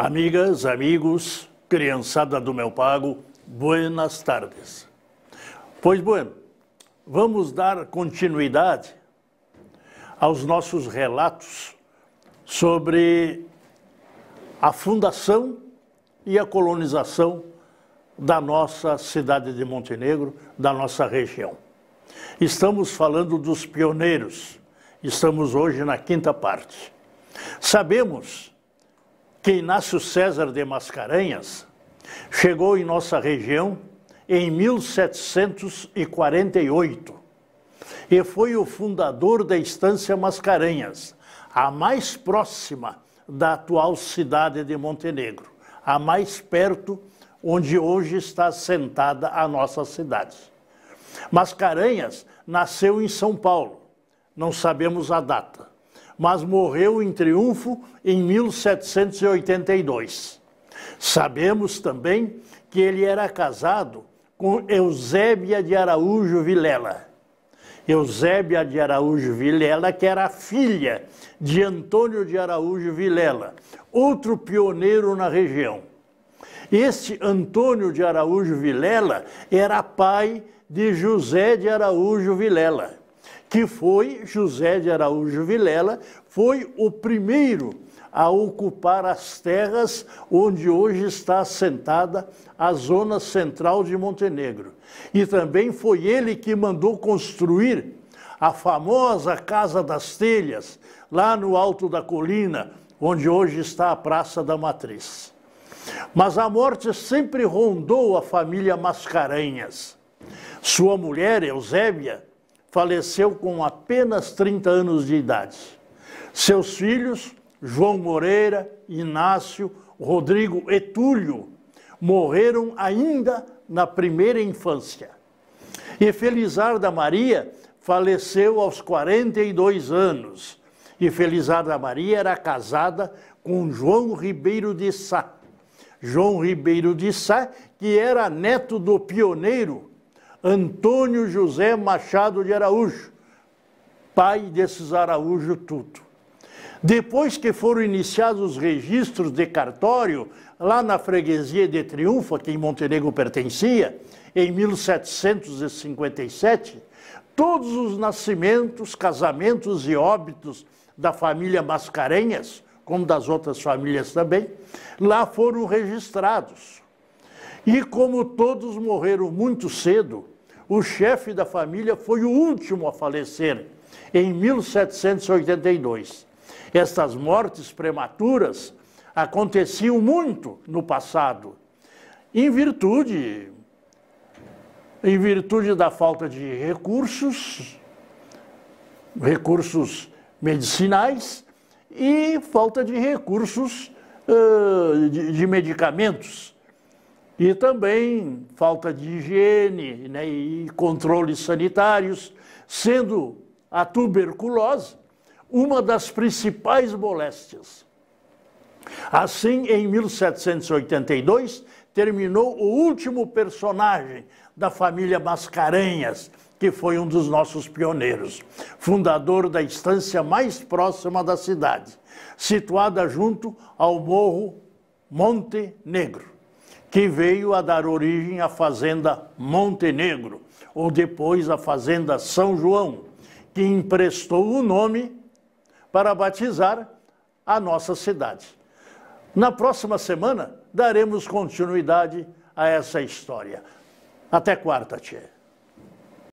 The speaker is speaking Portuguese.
Amigas, amigos, criançada do meu pago, buenas tardes. Pois bueno, vamos dar continuidade aos nossos relatos sobre a fundação e a colonização da nossa cidade de Montenegro, da nossa região. Estamos falando dos pioneiros. Estamos hoje na quinta parte. Sabemos que Inácio César de Mascarenhas chegou em nossa região em 1748 e foi o fundador da Estância Mascarenhas, a mais próxima da atual cidade de Montenegro, a mais perto onde hoje está assentada a nossa cidade. Mascarenhas nasceu em São Paulo, não sabemos a data mas morreu em triunfo em 1782. Sabemos também que ele era casado com Eusébia de Araújo Vilela. Eusébia de Araújo Vilela, que era filha de Antônio de Araújo Vilela, outro pioneiro na região. Este Antônio de Araújo Vilela era pai de José de Araújo Vilela que foi José de Araújo Vilela, foi o primeiro a ocupar as terras onde hoje está assentada a zona central de Montenegro. E também foi ele que mandou construir a famosa Casa das Telhas, lá no alto da colina, onde hoje está a Praça da Matriz. Mas a morte sempre rondou a família Mascarenhas. Sua mulher, Eusébia, faleceu com apenas 30 anos de idade. Seus filhos, João Moreira, Inácio, Rodrigo e Túlio, morreram ainda na primeira infância. E Felizarda Maria faleceu aos 42 anos. E Felizarda Maria era casada com João Ribeiro de Sá. João Ribeiro de Sá, que era neto do pioneiro Antônio José Machado de Araújo, pai desses Araújo tudo. Depois que foram iniciados os registros de cartório, lá na freguesia de Triunfo, a que em Montenegro pertencia, em 1757, todos os nascimentos, casamentos e óbitos da família Mascarenhas, como das outras famílias também, lá foram registrados. E como todos morreram muito cedo, o chefe da família foi o último a falecer em 1782. Estas mortes prematuras aconteciam muito no passado, em virtude em virtude da falta de recursos, recursos medicinais e falta de recursos uh, de, de medicamentos. E também falta de higiene né, e controles sanitários, sendo a tuberculose uma das principais moléstias. Assim, em 1782, terminou o último personagem da família Mascarenhas, que foi um dos nossos pioneiros, fundador da estância mais próxima da cidade, situada junto ao morro Monte Negro que veio a dar origem à Fazenda Montenegro, ou depois à Fazenda São João, que emprestou o nome para batizar a nossa cidade. Na próxima semana daremos continuidade a essa história. Até quarta, Tietchan.